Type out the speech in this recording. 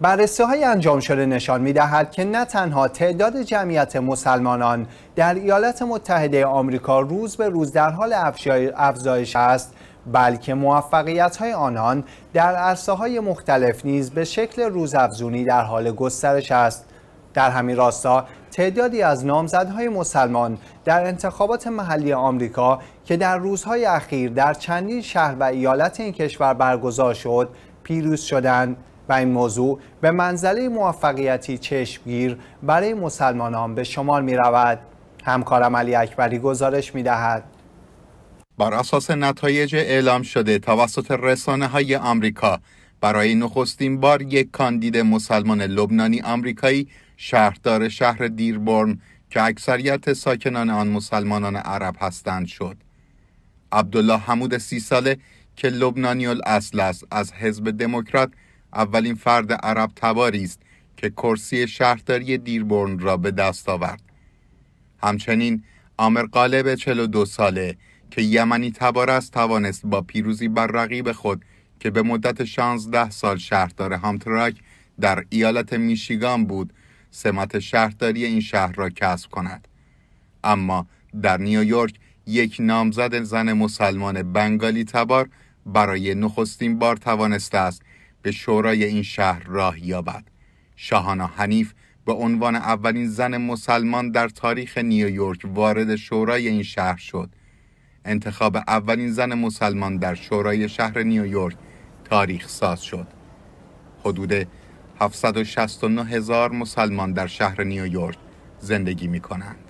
بررسی های انجام شده نشان می دهد که نه تنها تعداد جمعیت مسلمانان در ایالات متحده آمریکا روز به روز در حال افزایش است بلکه موفقیت های آنان در عرصه های مختلف نیز به شکل روزافزونی در حال گسترش است در همین راستا تعدادی از نامزدهای مسلمان در انتخابات محلی آمریکا که در روزهای اخیر در چندین شهر و ایالت این کشور برگزار شد پیروز شدند و این موضوع به منزله موفقیتی چشمگیر برای مسلمانان به شمال می رود. همکارم علی اکبری گزارش می دهد. بر اساس نتایج اعلام شده توسط رسانه های آمریکا برای نخستین بار یک کاندید مسلمان لبنانی آمریکایی شهردار شهر دیربورن که اکثریت ساکنان آن مسلمانان عرب هستند شد. عبدالله حمود سی ساله که لبنانی الاصل است از حزب دموکرات اولین فرد عرب تباری است که کرسی شهرداری دیربورن را به دست آورد همچنین آمر قالب 42 ساله که یمنی تبار است توانست با پیروزی بر رقیب خود که به مدت 16 سال شهردار هامتراک در ایالت میشیگان بود سمت شهرداری این شهر را کسب کند اما در نیویورک یک نامزد زن مسلمان بنگالی تبار برای نخستین بار توانسته است به شورای این شهر راه یابد شاهانا حنیف به عنوان اولین زن مسلمان در تاریخ نیویورک وارد شورای این شهر شد انتخاب اولین زن مسلمان در شورای شهر نیویورک تاریخ ساز شد حدود 769 هزار مسلمان در شهر نیویورک زندگی می کنند